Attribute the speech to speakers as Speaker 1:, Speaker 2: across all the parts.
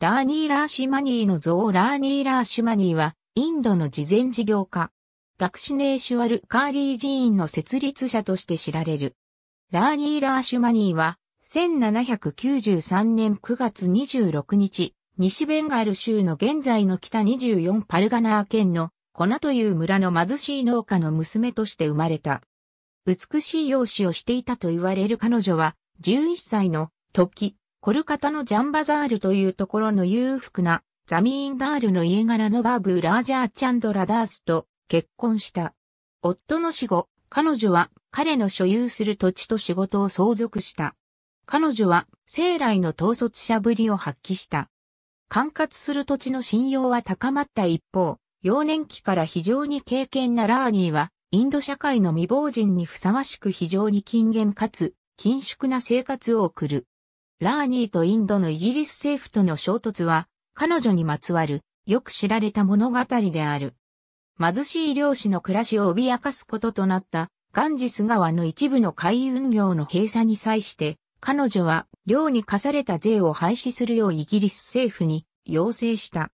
Speaker 1: ラーニー・ラーシマニーの像ラーニー・ラーシマニーは、インドの慈善事業家、ダクシネーシュワル・カーリー寺院の設立者として知られる。ラーニー・ラーシュマニーは、1793年9月26日、西ベンガル州の現在の北24パルガナー県のコナという村の貧しい農家の娘として生まれた。美しい容姿をしていたと言われる彼女は、11歳の時、コルカタのジャンバザールというところの裕福なザミーンダールの家柄のバーブー・ラージャー・チャンドラ・ダースと結婚した。夫の死後、彼女は彼の所有する土地と仕事を相続した。彼女は生来の統率者ぶりを発揮した。管轄する土地の信用は高まった一方、幼年期から非常に敬虔なラーニーは、インド社会の未亡人にふさわしく非常に禁言かつ、緊縮な生活を送る。ラーニーとインドのイギリス政府との衝突は、彼女にまつわる、よく知られた物語である。貧しい漁師の暮らしを脅かすこととなった、ガンジス川の一部の海運業の閉鎖に際して、彼女は漁に課された税を廃止するようイギリス政府に要請した。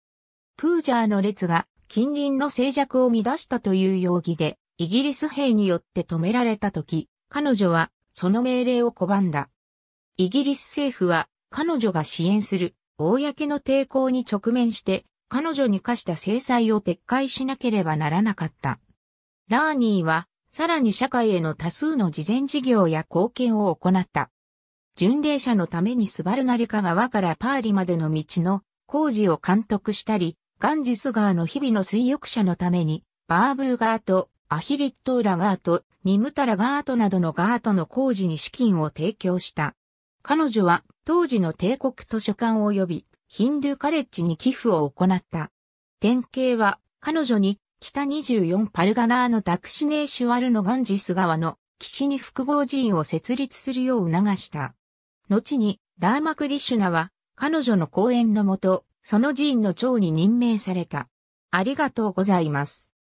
Speaker 1: プージャーの列が近隣の静寂を乱したという容疑で、イギリス兵によって止められた時、彼女はその命令を拒んだ。イギリス政府は彼女が支援する公の抵抗に直面して彼女に課した制裁を撤回しなければならなかった。ラーニーはさらに社会への多数の慈善事業や貢献を行った。巡礼者のためにスバルナリカ川からパーリまでの道の工事を監督したり、ガンジス川の日々の水浴者のために、バーブーガート、アヒリットーラガート、ニムタラガートなどのガートの工事に資金を提供した。彼女は当時の帝国図書館及びヒンドゥーカレッジに寄付を行った。典型は彼女に北24パルガナーのダクシネーシュワルのガンジス川の岸に複合寺院を設立するよう促した。後にラーマクリシュナは彼女の講演のもと、その寺院の長に任命された。ありがとうございます。